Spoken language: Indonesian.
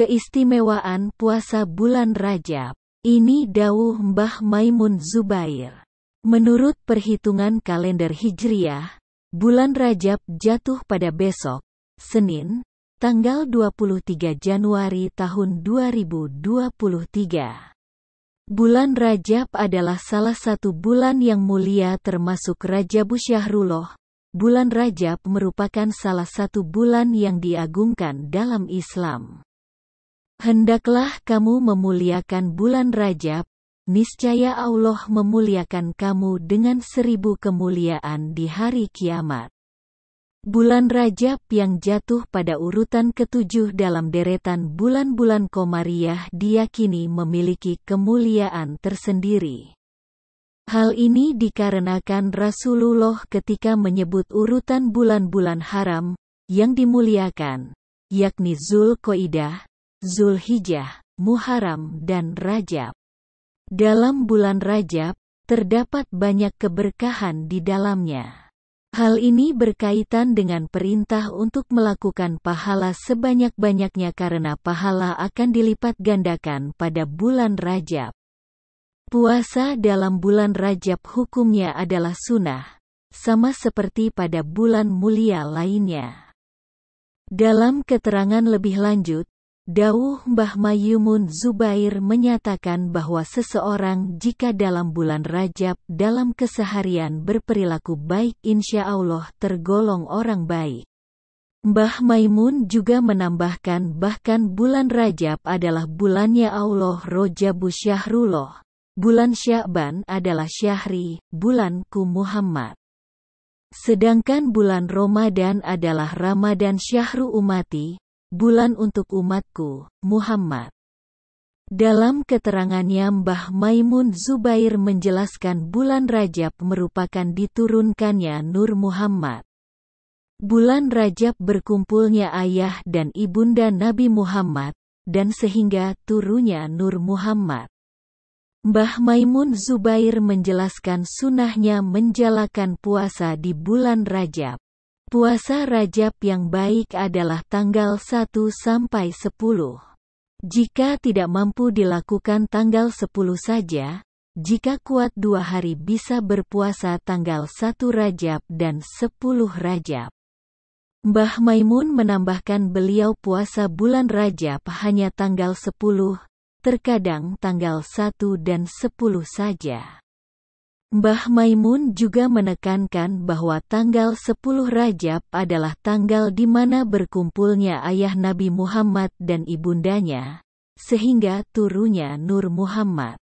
Keistimewaan puasa bulan Rajab. Ini dawuh Mbah Maimun Zubair. Menurut perhitungan kalender Hijriah, bulan Rajab jatuh pada besok, Senin, tanggal 23 Januari tahun 2023. Bulan Rajab adalah salah satu bulan yang mulia termasuk Rajabu Syahrullah. Bulan Rajab merupakan salah satu bulan yang diagungkan dalam Islam. Hendaklah kamu memuliakan bulan Rajab, niscaya Allah memuliakan kamu dengan seribu kemuliaan di hari kiamat. Bulan Rajab yang jatuh pada urutan ketujuh dalam deretan bulan-bulan Komariah diyakini memiliki kemuliaan tersendiri. Hal ini dikarenakan Rasulullah ketika menyebut urutan bulan-bulan haram, yang dimuliakan, yakni Zul Zulkoidah, Zulhijjah, Muharram dan Rajab. Dalam bulan Rajab, terdapat banyak keberkahan di dalamnya. Hal ini berkaitan dengan perintah untuk melakukan pahala sebanyak-banyaknya karena pahala akan dilipat gandakan pada bulan Rajab. Puasa dalam bulan Rajab hukumnya adalah sunnah, sama seperti pada bulan mulia lainnya. Dalam keterangan lebih lanjut, Dawuh Mbah Mayumun Zubair menyatakan bahwa seseorang jika dalam bulan Rajab dalam keseharian berperilaku baik insya Allah tergolong orang baik. Mbah Maimun juga menambahkan bahkan bulan Rajab adalah bulannya Allah Rojabu Syahrullah. Bulan Sya'ban adalah Syahri, bulanku Muhammad. Sedangkan bulan Ramadan adalah Ramadan Syahru Umati, Bulan untuk umatku, Muhammad. Dalam keterangannya Mbah Maimun Zubair menjelaskan bulan Rajab merupakan diturunkannya Nur Muhammad. Bulan Rajab berkumpulnya ayah dan ibunda Nabi Muhammad, dan sehingga turunnya Nur Muhammad. Mbah Maimun Zubair menjelaskan sunnahnya menjalankan puasa di bulan Rajab. Puasa Rajab yang baik adalah tanggal 1 sampai 10. Jika tidak mampu dilakukan tanggal 10 saja, jika kuat dua hari bisa berpuasa tanggal 1 Rajab dan 10 Rajab. Mbah Maimun menambahkan beliau puasa bulan Rajab hanya tanggal 10, terkadang tanggal 1 dan 10 saja. Mbah Maimun juga menekankan bahwa tanggal 10 Rajab adalah tanggal di mana berkumpulnya ayah Nabi Muhammad dan ibundanya, sehingga turunnya Nur Muhammad.